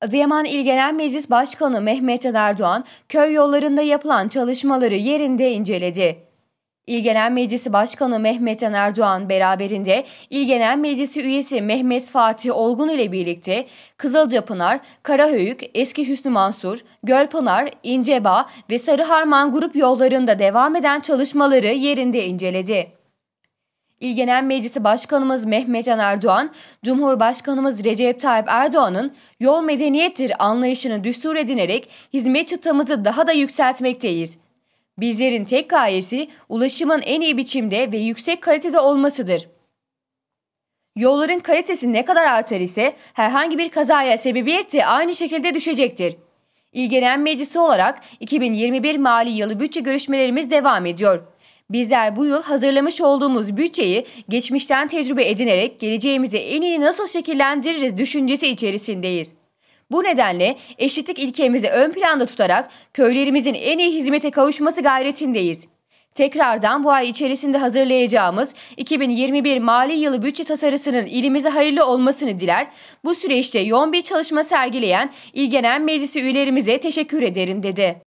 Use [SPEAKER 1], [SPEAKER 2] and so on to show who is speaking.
[SPEAKER 1] Adıyaman İl Genel Meclis Başkanı Mehmet Erdoğan, köy yollarında yapılan çalışmaları yerinde inceledi. İl Genel Meclisi Başkanı Mehmet Erdoğan beraberinde İl Genel Meclisi üyesi Mehmet Fatih Olgun ile birlikte Kızılcapınar, Karahöyük, Eski Hüsnü Mansur, Gölpınar, İnceba ve Sarıharman grup yollarında devam eden çalışmaları yerinde inceledi. İlgenen Genel Meclisi Başkanımız Mehmet Erdoğan, Cumhurbaşkanımız Recep Tayyip Erdoğan'ın yol medeniyettir anlayışını düstur edinerek hizmet çıtamızı daha da yükseltmekteyiz. Bizlerin tek gayesi ulaşımın en iyi biçimde ve yüksek kalitede olmasıdır. Yolların kalitesi ne kadar artar ise herhangi bir kazaya sebebiyet de aynı şekilde düşecektir. İlgenen Genel Meclisi olarak 2021 mali yılı bütçe görüşmelerimiz devam ediyor. Bizler bu yıl hazırlamış olduğumuz bütçeyi geçmişten tecrübe edinerek geleceğimizi en iyi nasıl şekillendiririz düşüncesi içerisindeyiz. Bu nedenle eşitlik ilkemizi ön planda tutarak köylerimizin en iyi hizmete kavuşması gayretindeyiz. Tekrardan bu ay içerisinde hazırlayacağımız 2021 mali yılı bütçe tasarısının ilimize hayırlı olmasını diler. Bu süreçte yoğun bir çalışma sergileyen İl Genel Meclisi üyelerimize teşekkür ederim dedi.